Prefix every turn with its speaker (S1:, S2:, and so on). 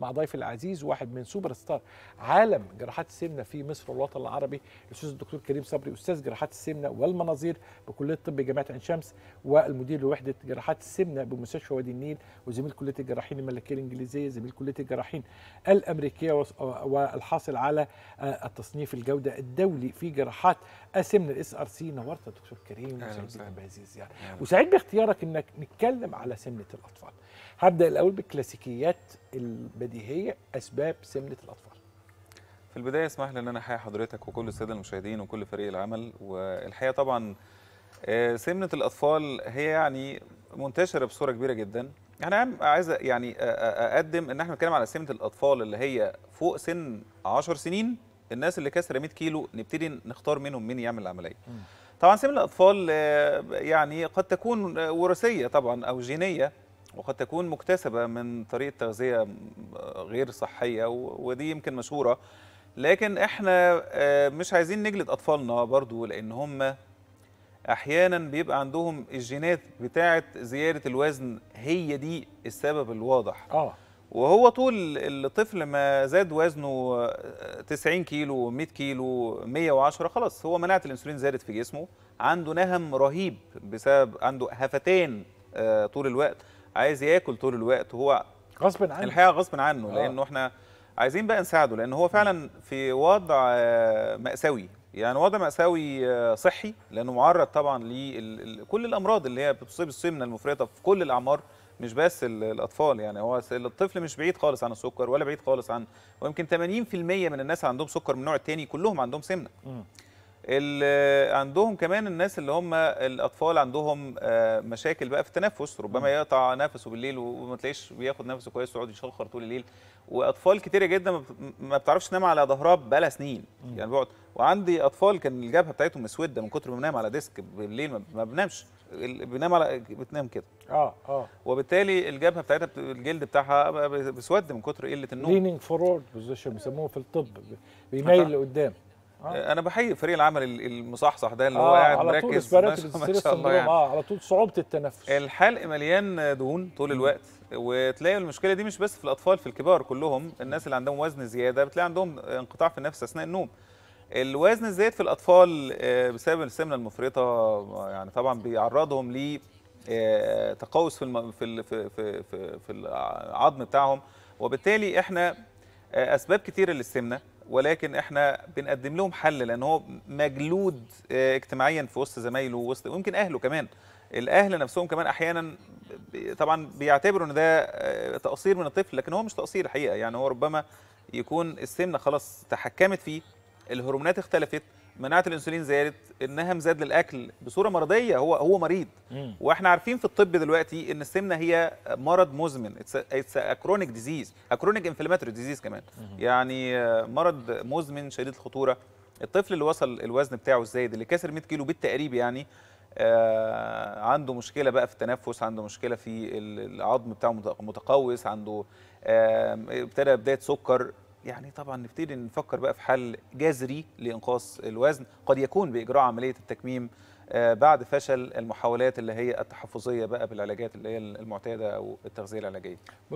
S1: مع ضيفي العزيز واحد من سوبر ستار عالم جراحات السمنه في مصر والوطن العربي الاستاذ الدكتور كريم صبري استاذ جراحات السمنه والمناظير بكليه الطب جامعه عين شمس والمدير لوحده جراحات السمنه بمستشفى وادي النيل وزميل كليه الجراحين الملكيه الانجليزيه زميل كليه الجراحين الامريكيه والحاصل على آه، التصنيف الجوده الدولي في جراحات السمنه الاس ار سي نورت يا دكتور كريم يعني. وسعيد باختيارك انك نتكلم على سمنه الاطفال هبدا الاول بالكلاسيكيات هي اسباب سمنه الاطفال في البدايه اسمح لي ان انا احيي حضرتك وكل الساده المشاهدين وكل فريق العمل والحقيقه طبعا آه، سمنه الاطفال هي يعني منتشره بصوره كبيره جدا يعني انا عايز يعني اقدم ان احنا بنتكلم على سمنه الاطفال اللي هي فوق سن 10 سنين الناس اللي كسر 100 كيلو نبتدي نختار منهم مين يعمل العمليه طبعا سمنه الاطفال آه، يعني قد تكون آه، وراثيه طبعا او جينيه وقد تكون مكتسبة من طريقة تغذية غير صحية ودي يمكن مشهورة لكن احنا آه، مش عايزين نجلد أطفالنا برضو لأن هم أحيانا بيبقى عندهم الجينات بتاعة زيادة الوزن هي دي السبب الواضح آه. وهو طول الطفل ما زاد وزنه 90 آه، كيلو 100 كيلو 110 خلاص هو مناعة الأنسولين زادت في جسمه عنده نهم رهيب بسبب عنده هفتان آه، طول الوقت عايز ياكل طول الوقت وهو غصب عنه الحقيقه غصب عنه آه. لانه احنا عايزين بقى نساعده لان هو فعلا في وضع آه، ماساوي يعني وضع مأساوي آه، صحي لأنه معرض طبعا لكل الأمراض اللي هي بتصيب السمنة المفرطة في كل الأعمار مش بس الأطفال يعني هو الطفل مش بعيد خالص عن السكر ولا بعيد خالص عن ويمكن 80% من الناس عندهم سكر من النوع الثاني كلهم عندهم سمنة عندهم كمان الناس اللي هم الاطفال عندهم آه، مشاكل بقى في التنفس ربما يقطع نفسه بالليل وما تلاقيش بياخد نفسه كويس ويقعد يشخر طول الليل واطفال كتير جدا ما بتعرفش تنام على ظهرها بقالها سنين يعني بقعد وعندي اطفال كان الجبهه بتاعتهم مسوده من كتر ما بنام على ديسك بالليل ما بنامش بنام على بتنام كده اه اه وبالتالي الجبهه بتاعتها الجلد بتاعها بيسود من كتر قله النوم ليننج فورورد بوزيشن بيسموه في الطب بيميل لقدام آه. انا بحيي فريق العمل المصحصح ده اللي آه هو قاعد على طول ما شاء الله يعني. اه على طول صعوبه التنفس الحلق مليان دهون طول الوقت وتلاقي المشكله دي مش بس في الاطفال في الكبار كلهم الناس اللي عندهم وزن زياده بتلاقي عندهم انقطاع في النفس اثناء النوم الوزن الزايد في الاطفال آه، بسبب السمنه المفرطه آه، يعني طبعا بيعرضهم ل آه، تقوس في في في في في العظم بتاعهم وبالتالي احنا اسباب كتيره للسمنه ولكن احنا بنقدم لهم حل لان هو مجلود آه، اجتماعيا في وسط زمايله ووسط ويمكن اهله كمان الاهل نفسهم كمان احيانا طبعا بيعتبروا ان ده آه، تقصير من الطفل لكن هو مش تقصير الحقيقه يعني هو ربما يكون السمنه خلاص تحكمت فيه الهرمونات اختلفت مناعه الانسولين زادت النهم زاد للاكل بصوره مرضيه هو هو مريض مم. واحنا عارفين في الطب دلوقتي ان السمنه هي مرض مزمن اتس كرونيك ديزيز كرونيك انفلاماتوري ديزيز كمان مم. يعني مرض مزمن شديد الخطوره الطفل اللي وصل الوزن بتاعه الزايد اللي كسر 100 كيلو بالتقريب يعني آه عنده مشكله بقى في التنفس عنده مشكله في العظم بتاعه متقوس عنده ابتدى آه بدايه سكر يعني طبعا نبتدي نفكر بقى في حل جذري لإنقاص الوزن قد يكون بإجراء عملية التكميم آه، بعد فشل المحاولات اللي هي التحفظيه بقى بالعلاجات اللي هي المعتاده او التغذيه العلاجيه